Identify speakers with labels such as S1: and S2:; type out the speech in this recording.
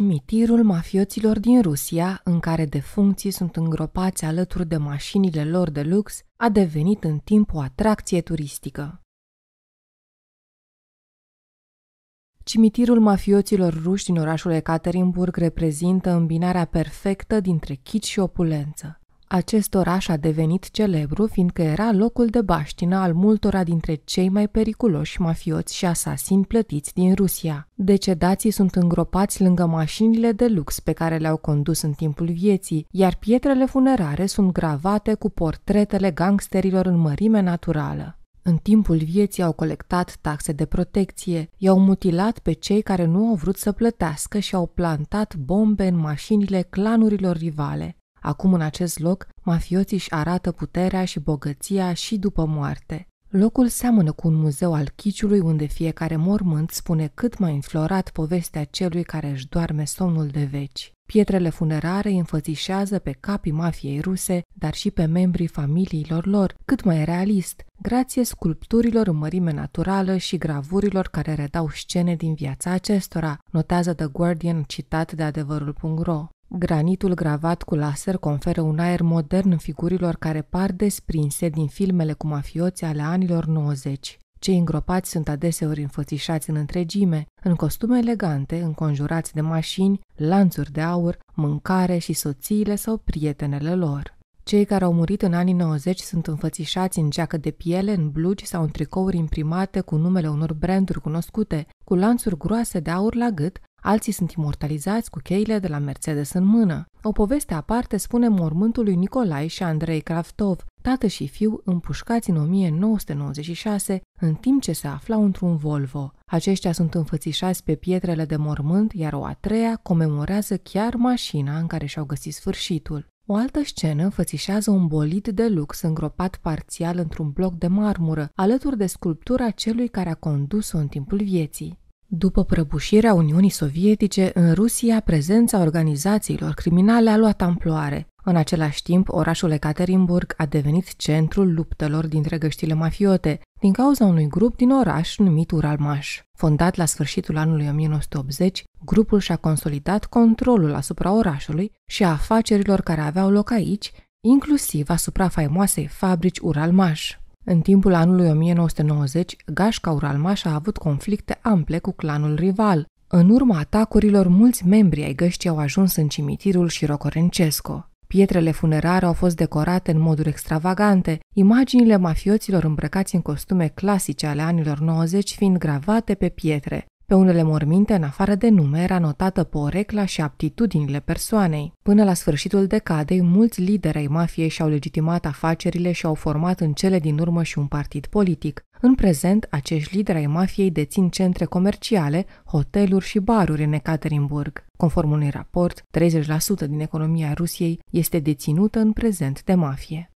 S1: cimitirul mafioților din Rusia, în care defuncții sunt îngropați alături de mașinile lor de lux, a devenit în timp o atracție turistică. Cimitirul mafioților ruși din orașul Ekaterinburg reprezintă îmbinarea perfectă dintre chit și opulență. Acest oraș a devenit celebru fiindcă era locul de baștină al multora dintre cei mai periculoși mafioți și asasini plătiți din Rusia. Decedații sunt îngropați lângă mașinile de lux pe care le-au condus în timpul vieții, iar pietrele funerare sunt gravate cu portretele gangsterilor în mărime naturală. În timpul vieții au colectat taxe de protecție, i-au mutilat pe cei care nu au vrut să plătească și au plantat bombe în mașinile clanurilor rivale. Acum în acest loc, mafioții își arată puterea și bogăția și după moarte. Locul seamănă cu un muzeu al chiciului unde fiecare mormânt spune cât mai înflorat povestea celui care își doarme somnul de veci. Pietrele funerare înfățișează pe capii mafiei ruse, dar și pe membrii familiilor lor, cât mai realist, grație sculpturilor în mărime naturală și gravurilor care redau scene din viața acestora, notează The Guardian citat de adevărul.ro. Granitul gravat cu laser conferă un aer modern figurilor care par desprinse din filmele cu mafioți ale anilor 90. Cei îngropați sunt adeseori înfățișați în întregime, în costume elegante, înconjurați de mașini, lanțuri de aur, mâncare și soțiile sau prietenele lor. Cei care au murit în anii 90 sunt înfățișați în geacă de piele, în blugi sau în tricouri imprimate cu numele unor branduri cunoscute, cu lanțuri groase de aur la gât Alții sunt imortalizați cu cheile de la Mercedes în mână. O poveste aparte spune mormântul lui Nicolai și Andrei Kraftov, tată și fiu împușcați în 1996, în timp ce se aflau într-un Volvo. Aceștia sunt înfățișați pe pietrele de mormânt, iar o a treia comemorează chiar mașina în care și-au găsit sfârșitul. O altă scenă înfățișează un bolid de lux îngropat parțial într-un bloc de marmură, alături de sculptura celui care a condus-o în timpul vieții. După prăbușirea Uniunii Sovietice, în Rusia, prezența organizațiilor criminale a luat amploare. În același timp, orașul Ekaterinburg a devenit centrul luptelor dintre găștile mafiote, din cauza unui grup din oraș numit Uralmaș. Fondat la sfârșitul anului 1980, grupul și-a consolidat controlul asupra orașului și a afacerilor care aveau loc aici, inclusiv asupra faimoasei fabrici Uralmaș. În timpul anului 1990, Gașca Uralmaș a avut conflicte ample cu clanul rival. În urma atacurilor, mulți membri ai găștii au ajuns în cimitirul Șirocorencesco. Pietrele funerare au fost decorate în moduri extravagante, imaginile mafioților îmbrăcați în costume clasice ale anilor 90 fiind gravate pe pietre. Pe unele morminte, în afară de nume, era notată porecla și aptitudinile persoanei. Până la sfârșitul decadei, mulți lideri ai mafiei și-au legitimat afacerile și au format în cele din urmă și un partid politic. În prezent, acești lideri ai mafiei dețin centre comerciale, hoteluri și baruri în Ekaterinburg. Conform unui raport, 30% din economia Rusiei este deținută în prezent de mafie.